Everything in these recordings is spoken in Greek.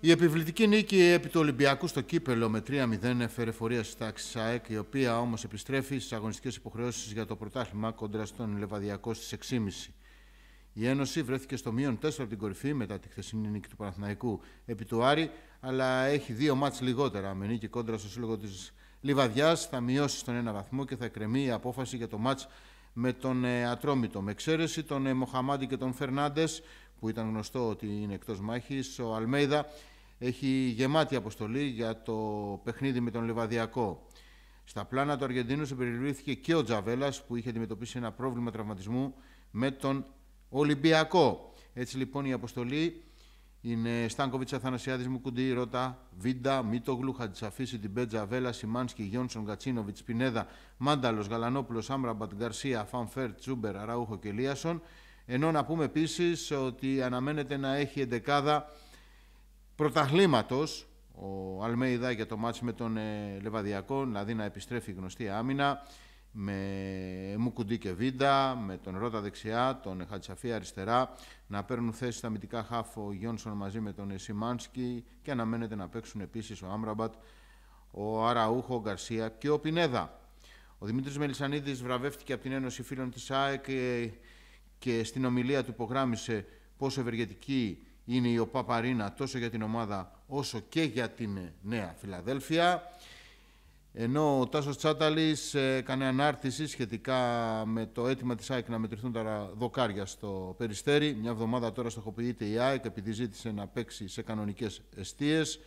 Η επιβλητική νίκη επί του Ολυμπιακού στο Κύπελο με 3-0 έφερε φορεία στη τάξη ΑΕΚ, η οποία όμως επιστρέφει στις αγωνιστικές υποχρεώσεις για το πρωτάθλημα κόντρα στον Λεβαδιακό στις 6.30. Η Ένωση βρέθηκε στο μείον 4 από την κορυφή μετά τη χθεσινή νίκη του Παναθηναϊκού επί του Άρη, αλλά έχει δύο μάτς λιγότερα. Με νίκη κόντρα στο σύλλογο της Λιβαδιάς θα μειώσει στον ένα βαθμό και θα εκκρεμεί η απόφαση για το μάτς με τον ε, Ατρόμητο. Με εξαίρεση τον ε, Μοχαμάντη και τον Φερνάντες που ήταν γνωστό ότι είναι εκτός μάχης. Ο Αλμέιδα έχει γεμάτη αποστολή για το παιχνίδι με τον Λεβαδιακό. Στα πλάνα του Αργεντίνου συμπεριληφθήκε και ο Τζαβέλας που είχε αντιμετωπίσει ένα πρόβλημα τραυματισμού με τον Ολυμπιακό. Έτσι λοιπόν η αποστολή είναι Στάνκοβιτ Αθανασιάδης Μουκουντή, Ρώτα, Βίντα, Μίτογλου, Χατζησαφίση, Τιμπέ, Τζαβέλα, Σιμάνσκι, Γιόνσον, Κατσίνοβιτ, Πινέδα, Μάνταλος, Γαλανόπουλος, Άμραμπατ, Γκαρσία, Φανφέρ, Τσούμπερ, Αραούχο και Λίασον. Ενώ να πούμε επίσης ότι αναμένεται να έχει εντεκάδα πρωταχλήματος ο Αλμέιδα για το μάτς με τον ε, Λεβαδιακό, δηλαδή να επιστρέφει η γνωστή άμυνα με Μουκουντή και Βίντα, με τον Ρότα δεξιά, τον Χατσαφή αριστερά, να παίρνουν θέση στα μυτικά χάφο ο Γιόνσον μαζί με τον Σιμάνσκι και αναμένεται να παίξουν επίσης ο Άμραμπατ, ο Αραούχο, ο Γκαρσία και ο Πινέδα. Ο Δημήτρης Μελισανίδης βραβεύτηκε από την Ένωση Φίλων της ΑΕΚ ε, και στην ομιλία του υπογράμμισε πόσο ευεργετική είναι η ΟΠΑ τόσο για την ομάδα όσο και για την Νέα Φιλαδέλφια. Ενώ ο Τάσος Τσάταλης ε, έκανε ανάρτηση σχετικά με το αίτημα της ΑΕΚ να μετρηθούν τα δοκάρια στο Περιστέρι. Μια εβδομάδα τώρα στοχοποιείται η ΑΕΚ επειδή ζήτησε να παίξει σε κανονικές εστίες.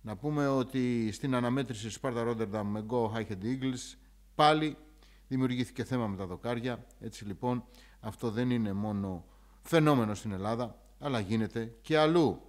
Να πούμε ότι στην αναμέτρηση Σπάρτα Ρότερνταμ με Go Eagles πάλι δημιουργήθηκε θέμα με τα δοκάρια. Έτσι λοιπόν αυτό δεν είναι μόνο φαινόμενο στην Ελλάδα, αλλά γίνεται και αλλού.